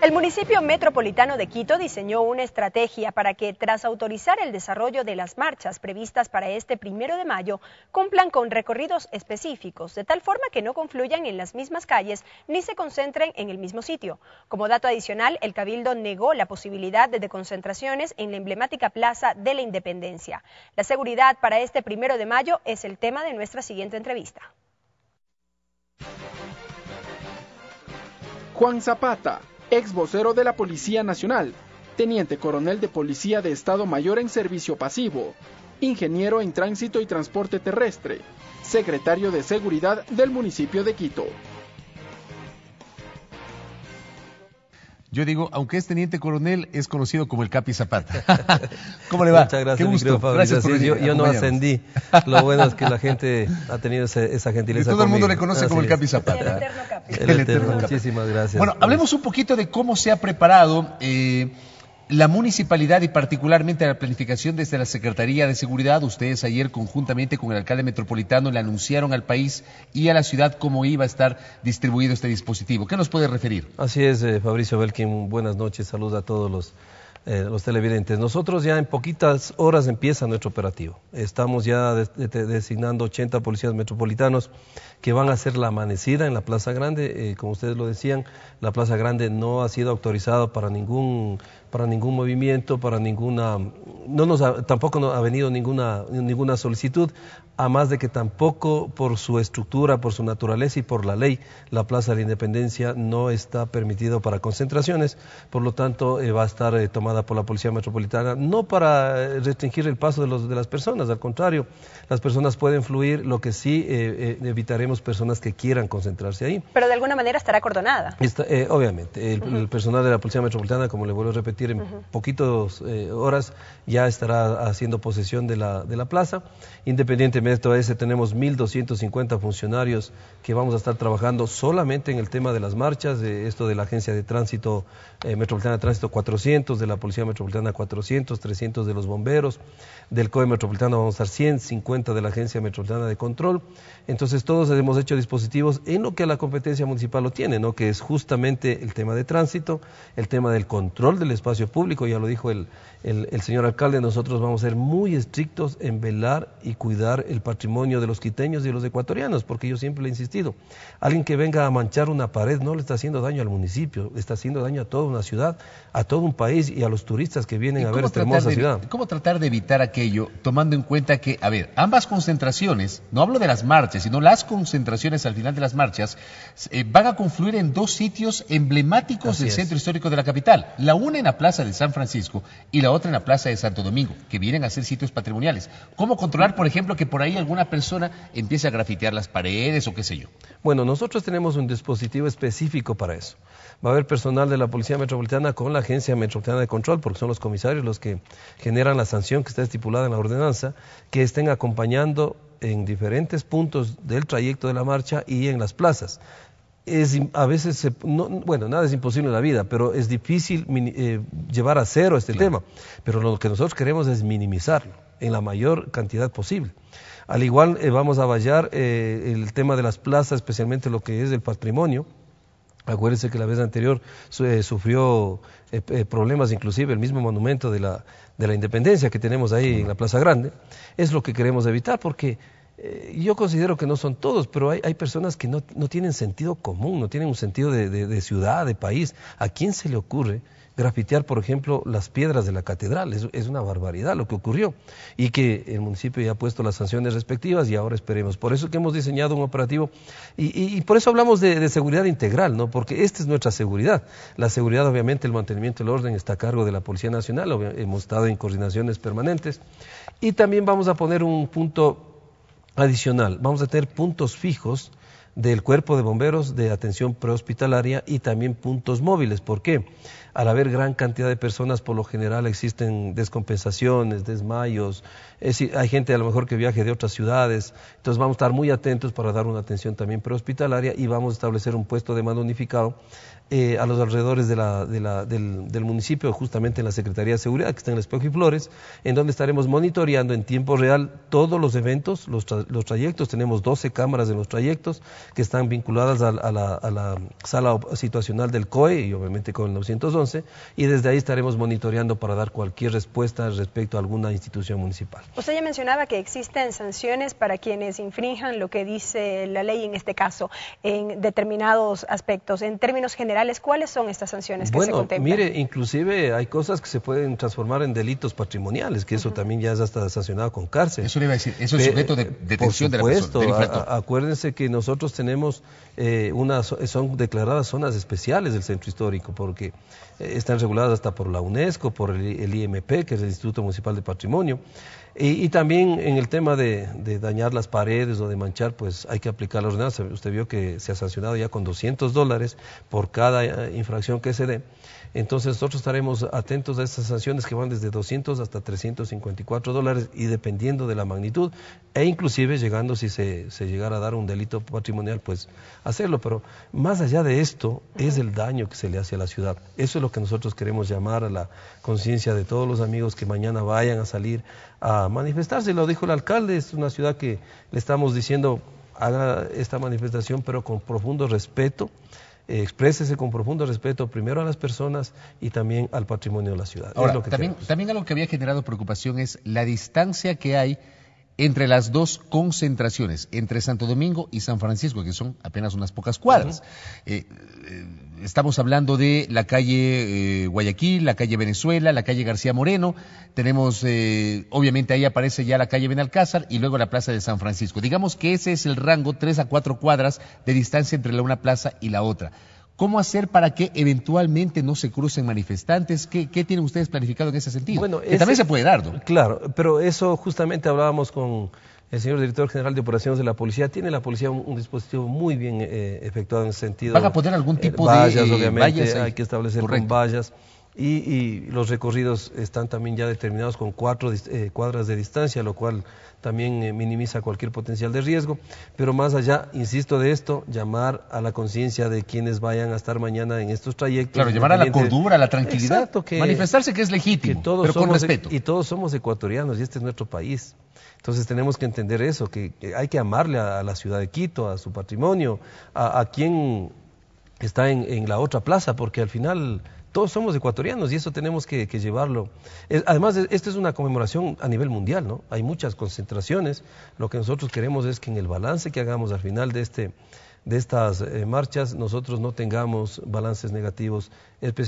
El municipio metropolitano de Quito diseñó una estrategia para que, tras autorizar el desarrollo de las marchas previstas para este primero de mayo, cumplan con recorridos específicos, de tal forma que no confluyan en las mismas calles ni se concentren en el mismo sitio. Como dato adicional, el Cabildo negó la posibilidad de concentraciones en la emblemática Plaza de la Independencia. La seguridad para este primero de mayo es el tema de nuestra siguiente entrevista. Juan Zapata, ex vocero de la Policía Nacional, teniente coronel de Policía de Estado Mayor en Servicio Pasivo, ingeniero en Tránsito y Transporte Terrestre, secretario de Seguridad del municipio de Quito. Yo digo, aunque es teniente coronel, es conocido como el Capi Zapata. ¿Cómo le va? Muchas gracias, Qué gusto. gracias yo, no ascendí. Lo bueno es que la gente ha tenido esa gentileza. todo el mundo le conoce como el Capi El eterno El, eterno, Muchísimas gracias. Bueno, hablemos un poquito de cómo se ha preparado. Eh, la municipalidad y particularmente la planificación desde la Secretaría de Seguridad, ustedes ayer conjuntamente con el alcalde metropolitano le anunciaron al país y a la ciudad cómo iba a estar distribuido este dispositivo. ¿Qué nos puede referir? Así es, eh, Fabricio Belkin, buenas noches, saludos a todos eh, los, televidentes. Nosotros ya en poquitas horas empieza nuestro operativo. Estamos ya designando 80 policías metropolitanos que van a hacer la amanecida en la Plaza Grande. Eh, como ustedes lo decían, la Plaza Grande no ha sido autorizada para ningún para ningún movimiento, para ninguna, no nos tampoco ha venido ninguna, ninguna solicitud, a más de que tampoco por su estructura, por su naturaleza y por la ley, la Plaza de la Independencia no está permitido para concentraciones, por lo tanto eh, va a estar eh, tomada por la Policía Metropolitana, no para eh, restringir el paso de, los, de las personas, al contrario, las personas pueden fluir, lo que sí evitaremos personas que quieran concentrarse ahí. Pero de alguna manera estará acordonada. obviamente, el personal de la Policía Metropolitana, como le vuelvo a repetir, en eh, horas ya estará haciendo posesión de la, de la plaza. Independientemente de esto tenemos 1.250 funcionarios que vamos a estar trabajando solamente en el tema de las marchas, de esto de la Agencia de Tránsito eh, Metropolitana de Tránsito 400, de la Policía Metropolitana 400, 300 de los bomberos, del COE Metropolitano vamos a estar 150 de la Agencia Metropolitana de Control. Entonces todos hemos hecho dispositivos en lo que la competencia municipal lo tiene, ¿no? que es justamente el tema de tránsito, el tema del control del espacio espacio público, ya lo dijo el, el, señor alcalde, nosotros vamos a ser muy estrictos en velar y cuidar el patrimonio de los quiteños y de los ecuatorianos, porque yo siempre le he insistido, alguien que venga a manchar una pared no le está haciendo daño al municipio, le está haciendo daño a toda una ciudad, a todo un país y a los turistas que vienen a ver esta hermosa ciudad. ¿Cómo tratar de evitar aquello, tomando en cuenta que, a ver, ambas concentraciones, no hablo de las marchas, sino las concentraciones al final de las marchas, eh, van a confluir en dos sitios emblemáticos del centro histórico de la capital, la una en plaza de San Francisco y la otra en la plaza de Santo Domingo, que vienen a ser sitios patrimoniales. ¿Cómo controlar, por ejemplo, que por ahí alguna persona empiece a grafitear las paredes o qué sé yo? Bueno, nosotros tenemos un dispositivo específico para eso. Va a haber personal de la Policía Metropolitana con la Agencia Metropolitana de Control, porque son los comisarios los que generan la sanción que está estipulada en la ordenanza, que estén acompañando en diferentes puntos del trayecto de la marcha y en las plazas es, a veces, bueno, nada es imposible en la vida, pero es difícil eh, llevar a cero este tema. Pero lo que nosotros queremos es minimizarlo en la mayor cantidad posible. Al igual eh, vamos a vallar eh, el tema de las plazas, especialmente lo que es el patrimonio. Acuérdense que la vez anterior sufrió problemas, inclusive el mismo monumento de la, de la independencia que tenemos ahí en la Plaza Grande. Es lo que queremos evitar porque eh, yo considero que no son todos, pero hay, hay personas que no, tienen sentido común, no tienen un sentido de, ciudad, de país. ¿A quién se le ocurre grafitear, por ejemplo, las piedras de la catedral? Es, una barbaridad lo que ocurrió. Y que el municipio ya ha puesto las sanciones respectivas y ahora esperemos. Por eso que hemos diseñado un operativo y, por eso hablamos de, de, seguridad integral, ¿no? Porque esta es nuestra seguridad. La seguridad, obviamente, el mantenimiento del orden está a cargo de la Policía Nacional, hemos estado en coordinaciones permanentes. Y también vamos a poner un punto adicional. Vamos a tener puntos fijos del cuerpo de bomberos de atención prehospitalaria y también puntos móviles. ¿Por qué? Al haber gran cantidad de personas, por lo general existen descompensaciones, desmayos, hay gente a lo mejor que viaje de otras ciudades, entonces vamos a estar muy atentos para dar una atención también prehospitalaria y vamos a establecer un puesto de mano unificado eh, a los alrededores de la, del, municipio, justamente en la Secretaría de Seguridad, que está en el Espejo y Flores, en donde estaremos monitoreando en tiempo real todos los eventos, los, trayectos. Tenemos 12 cámaras de los trayectos que están vinculadas a, la, a, la, sala situacional del COE y obviamente con el 911, y desde ahí estaremos monitoreando para dar cualquier respuesta respecto a alguna institución municipal. Usted ya mencionaba que existen sanciones para quienes infrinjan lo que dice la ley en este caso, en determinados aspectos. En términos generales, ¿cuáles son estas sanciones que se contemplan? Mire, inclusive hay cosas que se pueden transformar en delitos patrimoniales, que eso también ya es hasta sancionado con cárcel. Eso le iba a decir, eso es sujeto de eh, detención de la persona. supuesto, acuérdense que nosotros tenemos eh, unas, son declaradas zonas especiales del centro histórico, porque eh, están reguladas hasta por la UNESCO, por el IMP, que es el Instituto Municipal de Patrimonio. Y, también en el tema de, dañar las paredes o de manchar, pues hay que aplicar la ordenanza. Usted vio que se ha sancionado ya con 200 dólares por cada eh, infracción que se dé. Entonces nosotros estaremos atentos a estas sanciones que van desde 200 hasta 354 dólares y dependiendo de la magnitud e inclusive llegando si se llegara a dar un delito patrimonial, pues hacerlo. Pero más allá de esto es el daño que se le hace a la ciudad. Eso es lo que nosotros queremos llamar a la conciencia de todos los amigos que mañana vayan a salir a manifestarse. Lo dijo el alcalde, es una ciudad que le estamos diciendo haga esta manifestación, pero con profundo respeto, eh, exprésese con profundo respeto primero a las personas y también al patrimonio de la ciudad. Ahora, lo que también, también algo que había generado preocupación es la distancia que hay entre las dos concentraciones, entre Santo Domingo y San Francisco, que son apenas unas pocas cuadras estamos hablando de la calle eh, Guayaquil, la calle Venezuela, la calle García Moreno, tenemos, eh, obviamente ahí aparece ya la calle Benalcázar y luego la plaza de San Francisco. Digamos que ese es el rango, tres a cuatro cuadras de distancia entre la una plaza y la otra. ¿Cómo hacer para que eventualmente no se crucen manifestantes? ¿Qué, tienen ustedes planificado en ese sentido? Bueno, que también se puede dar, ¿no? Claro, pero eso justamente hablábamos con el señor director general de operaciones de la policía, ¿tiene la policía un, dispositivo muy bien eh, efectuado en ese sentido? ¿Van a poner algún eh, tipo de vallas? Eh, obviamente, hay que establecer con vallas y, los recorridos están también ya determinados con cuatro eh, cuadras de distancia, lo cual también eh, minimiza cualquier potencial de riesgo. Pero más allá, insisto de esto, llamar a la conciencia de quienes vayan a estar mañana en estos trayectos. Claro, llamar a la cordura, a la tranquilidad, manifestarse que es legítimo, pero con respeto. Y todos somos ecuatorianos y este es nuestro país. Entonces tenemos que entender eso, que, hay que amarle a, la ciudad de Quito, a su patrimonio, a, quien está en la otra plaza, porque al final todos somos ecuatorianos y eso tenemos que, llevarlo. además, esta es una conmemoración a nivel mundial, ¿no? Hay muchas concentraciones. Lo que nosotros queremos es que en el balance que hagamos al final de este de estas eh, marchas nosotros no tengamos balances negativos,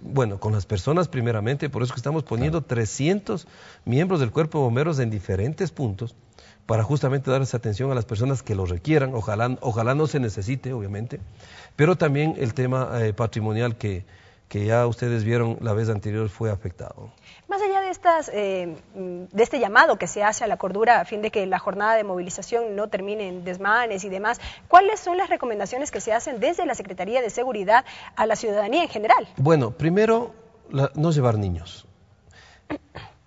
bueno, con las personas primeramente, por eso que estamos poniendo 300 miembros del cuerpo de bomberos en diferentes puntos para justamente dar esa atención a las personas que lo requieran, ojalá, ojalá no se necesite, obviamente, pero también el tema eh, patrimonial que, que ya ustedes vieron la vez anterior fue afectado. Más allá de, estas, eh, mm, este llamado que se hace a la cordura a fin de que la jornada de movilización no termine en desmanes y demás, ¿cuáles son las recomendaciones que se hacen desde la Secretaría de Seguridad a la ciudadanía en general? Bueno, primero, no llevar niños.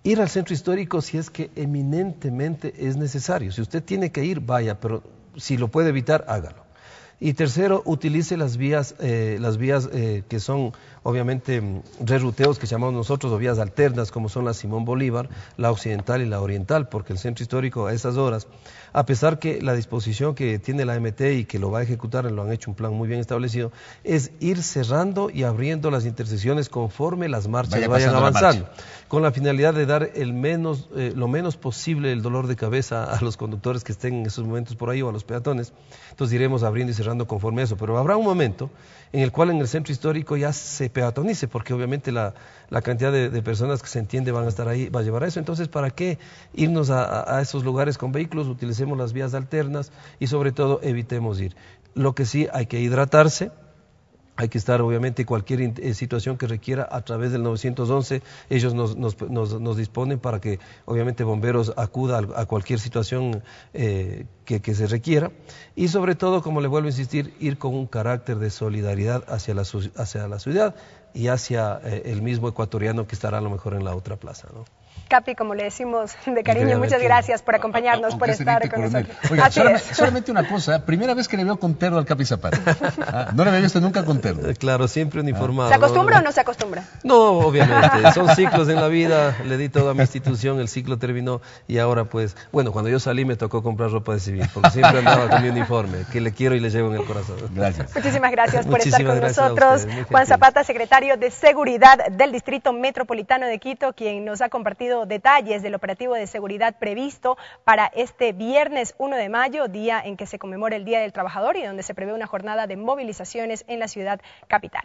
Ir al centro histórico si es que eminentemente es necesario. Si usted tiene que ir, vaya, pero si lo puede evitar, hágalo. Y tercero, utilice las vías, eh, las vías eh, que son obviamente mm, reruteos que llamamos nosotros o vías alternas como son la Simón Bolívar, la occidental y la oriental, porque el centro histórico a esas horas, a pesar que la disposición que tiene la MT y que lo va a ejecutar, lo han hecho un plan muy bien establecido, es ir cerrando y abriendo las intersecciones conforme las marchas vayan avanzando, con la finalidad de dar el menos, eh, lo menos posible el dolor de cabeza a los conductores que estén en esos momentos por ahí o a los peatones. Entonces iremos abriendo y cerrando conforme a eso, pero habrá un momento en el cual en el centro histórico ya se peatonice, porque obviamente la, cantidad de, personas que se entiende van a estar ahí, va a llevar a eso. Entonces, ¿para qué irnos a esos lugares con vehículos? Utilicemos las vías alternas y sobre todo evitemos ir. Lo que sí hay que hidratarse, hay que estar, obviamente, cualquier eh, situación que requiera a través del 911, ellos nos, disponen para que, obviamente, bomberos acuda a, cualquier situación eh, que, se requiera. Y sobre todo, como le vuelvo a insistir, ir con un carácter de solidaridad hacia la, ciudad y hacia eh, el mismo ecuatoriano que estará a lo mejor en la otra plaza. ¿no? Capi, como le decimos de cariño, muchas gracias por acompañarnos, por estar con nosotros. solamente, una cosa, primera vez que le veo con terno al Capi Zapata. Ah, no le había visto nunca con terno. Eh, claro, siempre uniformado. ¿Se acostumbra o no se acostumbra? No, obviamente, son ciclos en la vida, le di toda mi institución, el ciclo terminó y ahora pues, bueno, cuando yo salí me tocó comprar ropa de civil, porque siempre andaba con mi uniforme, que le quiero y le llevo en el corazón. Gracias. Muchísimas gracias por estar con nosotros. Juan Zapata, secretario de Seguridad del Distrito Metropolitano de Quito, quien nos ha compartido detalles del operativo de seguridad previsto para este viernes 1 de mayo, día en que se conmemora el Día del Trabajador y donde se prevé una jornada de movilizaciones en la ciudad capital.